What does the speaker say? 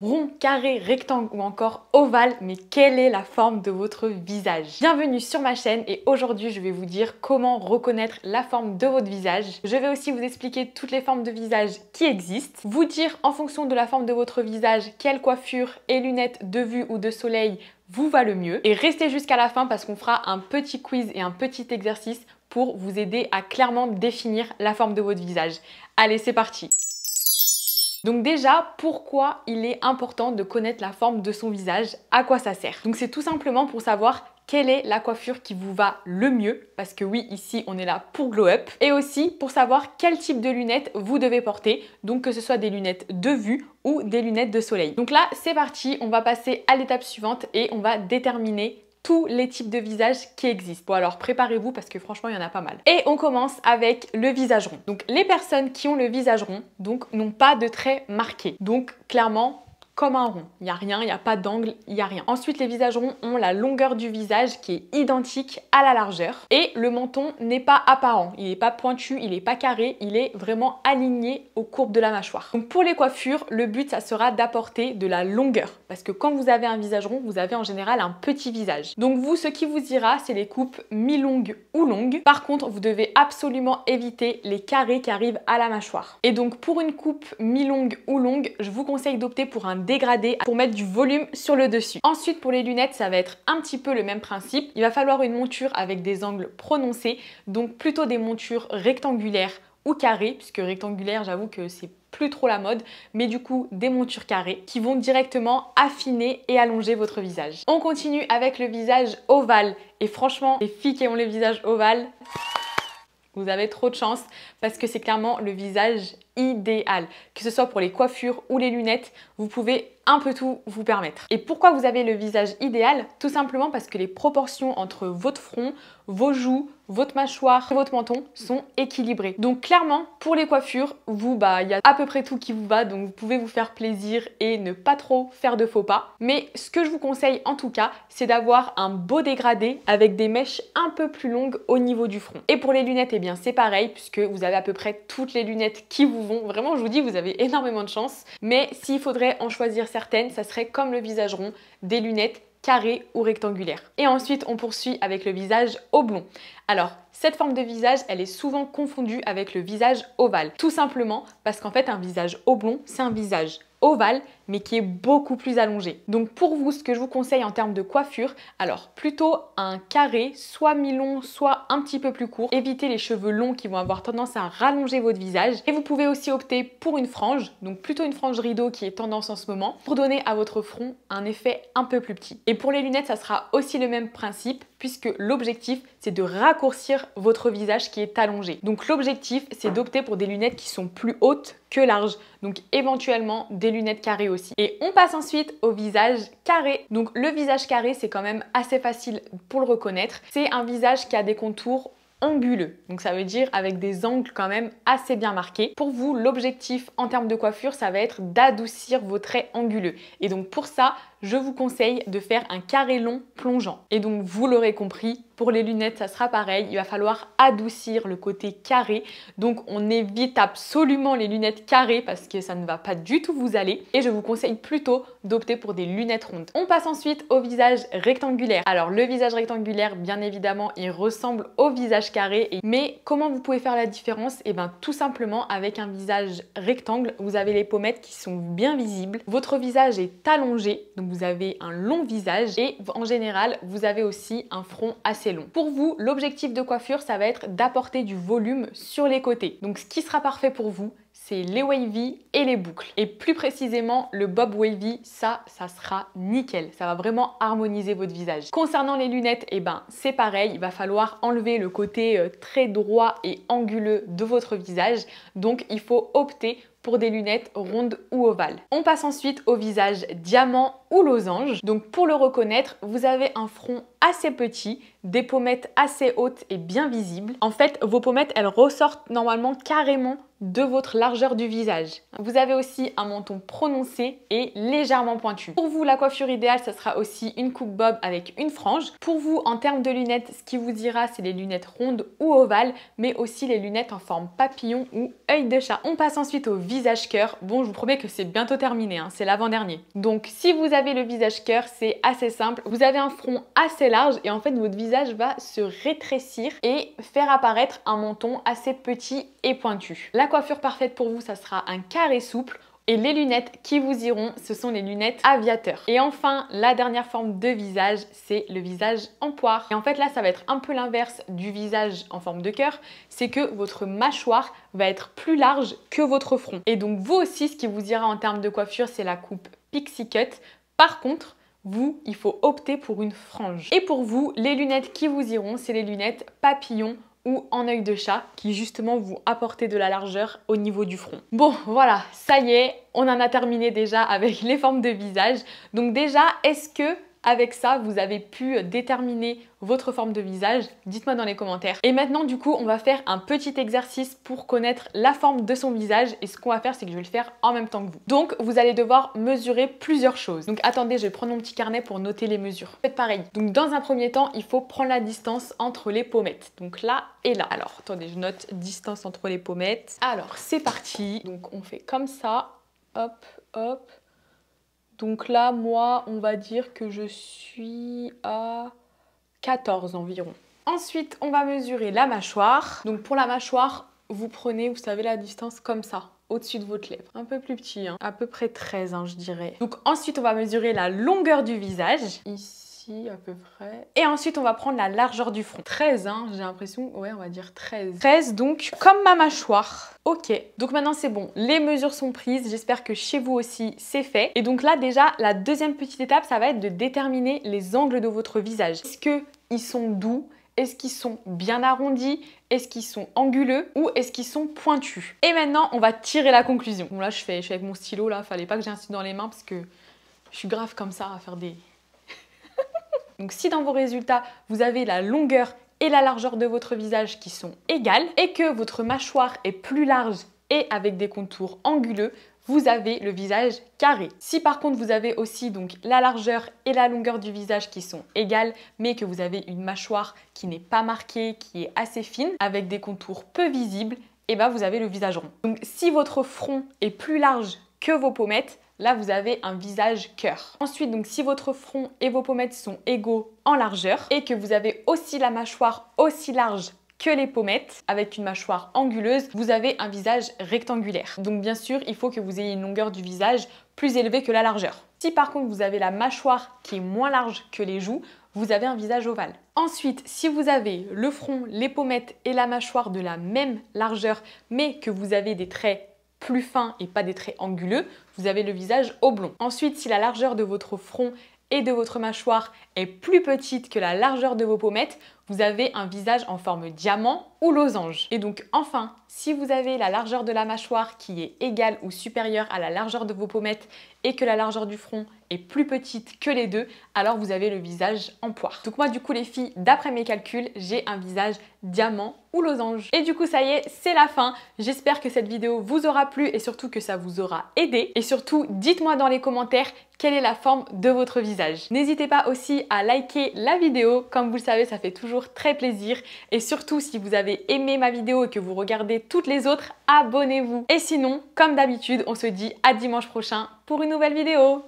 rond, carré, rectangle ou encore ovale, mais quelle est la forme de votre visage Bienvenue sur ma chaîne et aujourd'hui je vais vous dire comment reconnaître la forme de votre visage. Je vais aussi vous expliquer toutes les formes de visage qui existent, vous dire en fonction de la forme de votre visage quelle coiffure et lunettes de vue ou de soleil vous va le mieux et restez jusqu'à la fin parce qu'on fera un petit quiz et un petit exercice pour vous aider à clairement définir la forme de votre visage. Allez, c'est parti donc déjà, pourquoi il est important de connaître la forme de son visage À quoi ça sert Donc c'est tout simplement pour savoir quelle est la coiffure qui vous va le mieux, parce que oui, ici, on est là pour glow up, et aussi pour savoir quel type de lunettes vous devez porter, donc que ce soit des lunettes de vue ou des lunettes de soleil. Donc là, c'est parti, on va passer à l'étape suivante et on va déterminer tous les types de visages qui existent. Bon alors préparez-vous parce que franchement il y en a pas mal. Et on commence avec le visage rond. Donc les personnes qui ont le visage rond donc n'ont pas de traits marqués. Donc clairement un rond. Il n'y a rien, il n'y a pas d'angle, il n'y a rien. Ensuite, les visages ronds ont la longueur du visage qui est identique à la largeur. Et le menton n'est pas apparent. Il n'est pas pointu, il n'est pas carré, il est vraiment aligné aux courbes de la mâchoire. Donc pour les coiffures, le but, ça sera d'apporter de la longueur. Parce que quand vous avez un visage rond, vous avez en général un petit visage. Donc vous, ce qui vous ira, c'est les coupes mi-longues ou longues. Par contre, vous devez absolument éviter les carrés qui arrivent à la mâchoire. Et donc pour une coupe mi-longue ou longue, je vous conseille d'opter pour un dégradé pour mettre du volume sur le dessus. Ensuite, pour les lunettes, ça va être un petit peu le même principe. Il va falloir une monture avec des angles prononcés, donc plutôt des montures rectangulaires ou carrées, puisque rectangulaire, j'avoue que c'est plus trop la mode, mais du coup des montures carrées qui vont directement affiner et allonger votre visage. On continue avec le visage ovale et franchement, les filles qui ont le visage ovale, vous avez trop de chance parce que c'est clairement le visage idéal. Que ce soit pour les coiffures ou les lunettes, vous pouvez un peu tout vous permettre. Et pourquoi vous avez le visage idéal Tout simplement parce que les proportions entre votre front, vos joues, votre mâchoire, et votre menton sont équilibrées. Donc clairement, pour les coiffures, vous, bah, il y a à peu près tout qui vous va, donc vous pouvez vous faire plaisir et ne pas trop faire de faux pas. Mais ce que je vous conseille en tout cas, c'est d'avoir un beau dégradé avec des mèches un peu plus longues au niveau du front. Et pour les lunettes, et eh bien c'est pareil, puisque vous avez à peu près toutes les lunettes qui vous vont. Vraiment, je vous dis, vous avez énormément de chance. Mais s'il faudrait en choisir certaines, certaines, ça serait comme le visage rond, des lunettes carrées ou rectangulaires. Et ensuite, on poursuit avec le visage oblong. Alors, cette forme de visage, elle est souvent confondue avec le visage ovale, tout simplement parce qu'en fait, un visage oblong, c'est un visage ovale mais qui est beaucoup plus allongé. Donc pour vous, ce que je vous conseille en termes de coiffure, alors plutôt un carré, soit mi-long, soit un petit peu plus court. Évitez les cheveux longs qui vont avoir tendance à rallonger votre visage. Et vous pouvez aussi opter pour une frange, donc plutôt une frange rideau qui est tendance en ce moment, pour donner à votre front un effet un peu plus petit. Et pour les lunettes, ça sera aussi le même principe, puisque l'objectif, c'est de raccourcir votre visage qui est allongé. Donc l'objectif, c'est d'opter pour des lunettes qui sont plus hautes que larges, donc éventuellement des lunettes carrées aussi et on passe ensuite au visage carré. Donc le visage carré, c'est quand même assez facile pour le reconnaître. C'est un visage qui a des contours anguleux. Donc ça veut dire avec des angles quand même assez bien marqués. Pour vous, l'objectif en termes de coiffure, ça va être d'adoucir vos traits anguleux. Et donc pour ça, je vous conseille de faire un carré long plongeant. Et donc vous l'aurez compris, pour les lunettes ça sera pareil, il va falloir adoucir le côté carré. Donc on évite absolument les lunettes carrées parce que ça ne va pas du tout vous aller. Et je vous conseille plutôt d'opter pour des lunettes rondes. On passe ensuite au visage rectangulaire. Alors le visage rectangulaire, bien évidemment, il ressemble au visage carré. Mais comment vous pouvez faire la différence Et eh bien tout simplement avec un visage rectangle, vous avez les pommettes qui sont bien visibles. Votre visage est allongé, vous avez un long visage et en général, vous avez aussi un front assez long. Pour vous, l'objectif de coiffure, ça va être d'apporter du volume sur les côtés. Donc ce qui sera parfait pour vous, c'est les wavy et les boucles. Et plus précisément, le bob wavy, ça, ça sera nickel. Ça va vraiment harmoniser votre visage. Concernant les lunettes, et eh ben, c'est pareil. Il va falloir enlever le côté euh, très droit et anguleux de votre visage. Donc, il faut opter pour des lunettes rondes ou ovales. On passe ensuite au visage diamant ou losange. Donc pour le reconnaître, vous avez un front assez petits, des pommettes assez hautes et bien visibles. En fait, vos pommettes, elles ressortent normalement carrément de votre largeur du visage. Vous avez aussi un menton prononcé et légèrement pointu. Pour vous, la coiffure idéale, ça sera aussi une coupe bob avec une frange. Pour vous, en termes de lunettes, ce qui vous ira, c'est les lunettes rondes ou ovales, mais aussi les lunettes en forme papillon ou œil de chat. On passe ensuite au visage cœur. Bon, je vous promets que c'est bientôt terminé, hein, c'est l'avant-dernier. Donc, si vous avez le visage cœur, c'est assez simple. Vous avez un front assez large et en fait votre visage va se rétrécir et faire apparaître un menton assez petit et pointu. La coiffure parfaite pour vous, ça sera un carré souple et les lunettes qui vous iront, ce sont les lunettes aviateurs. Et enfin, la dernière forme de visage, c'est le visage en poire. Et en fait, là, ça va être un peu l'inverse du visage en forme de cœur, c'est que votre mâchoire va être plus large que votre front. Et donc, vous aussi, ce qui vous ira en termes de coiffure, c'est la coupe pixie cut. Par contre, vous, il faut opter pour une frange. Et pour vous, les lunettes qui vous iront, c'est les lunettes papillon ou en œil de chat qui justement vous apportent de la largeur au niveau du front. Bon voilà, ça y est, on en a terminé déjà avec les formes de visage. Donc déjà, est-ce que avec ça, vous avez pu déterminer votre forme de visage Dites-moi dans les commentaires. Et maintenant, du coup, on va faire un petit exercice pour connaître la forme de son visage. Et ce qu'on va faire, c'est que je vais le faire en même temps que vous. Donc, vous allez devoir mesurer plusieurs choses. Donc, attendez, je vais prendre mon petit carnet pour noter les mesures. Faites pareil. Donc, dans un premier temps, il faut prendre la distance entre les pommettes. Donc là et là. Alors, attendez, je note distance entre les pommettes. Alors, c'est parti. Donc, on fait comme ça. Hop, hop. Donc là, moi, on va dire que je suis à 14 environ. Ensuite, on va mesurer la mâchoire. Donc pour la mâchoire, vous prenez, vous savez, la distance comme ça, au-dessus de votre lèvre. Un peu plus petit, hein. à peu près 13, hein, je dirais. Donc ensuite, on va mesurer la longueur du visage. Ici à peu près. Et ensuite, on va prendre la largeur du front. 13, hein, j'ai l'impression. Ouais, on va dire 13. 13, donc, comme ma mâchoire. Ok, donc maintenant c'est bon. Les mesures sont prises. J'espère que chez vous aussi, c'est fait. Et donc là, déjà, la deuxième petite étape, ça va être de déterminer les angles de votre visage. Est-ce ils sont doux est-ce qu'ils sont bien arrondis Est-ce qu'ils sont anguleux Ou est-ce qu'ils sont pointus Et maintenant, on va tirer la conclusion. Bon là, je fais, je fais avec mon stylo, là. Fallait pas que j'ai un stylo dans les mains parce que je suis grave comme ça à faire des, donc si dans vos résultats, vous avez la longueur et la largeur de votre visage qui sont égales et que votre mâchoire est plus large et avec des contours anguleux, vous avez le visage carré. Si par contre vous avez aussi donc la largeur et la longueur du visage qui sont égales, mais que vous avez une mâchoire qui n'est pas marquée, qui est assez fine, avec des contours peu visibles, eh ben vous avez le visage rond. Donc si votre front est plus large que vos pommettes, Là, vous avez un visage cœur. Ensuite, donc si votre front et vos pommettes sont égaux en largeur et que vous avez aussi la mâchoire aussi large que les pommettes, avec une mâchoire anguleuse, vous avez un visage rectangulaire. Donc bien sûr, il faut que vous ayez une longueur du visage plus élevée que la largeur. Si par contre vous avez la mâchoire qui est moins large que les joues, vous avez un visage ovale. Ensuite, si vous avez le front, les pommettes et la mâchoire de la même largeur, mais que vous avez des traits plus fin et pas des traits anguleux, vous avez le visage oblong. Ensuite, si la largeur de votre front et de votre mâchoire est plus petite que la largeur de vos pommettes, vous avez un visage en forme diamant ou losange. Et donc enfin, si vous avez la largeur de la mâchoire qui est égale ou supérieure à la largeur de vos pommettes et que la largeur du front est plus petite que les deux, alors vous avez le visage en poire. Donc moi du coup les filles, d'après mes calculs, j'ai un visage diamant ou losange. Et du coup ça y est, c'est la fin. J'espère que cette vidéo vous aura plu et surtout que ça vous aura aidé. Et surtout, dites-moi dans les commentaires quelle est la forme de votre visage. N'hésitez pas aussi à liker la vidéo. Comme vous le savez, ça fait toujours très plaisir. Et surtout, si vous avez aimé ma vidéo et que vous regardez toutes les autres, abonnez-vous. Et sinon, comme d'habitude, on se dit à dimanche prochain pour une nouvelle vidéo.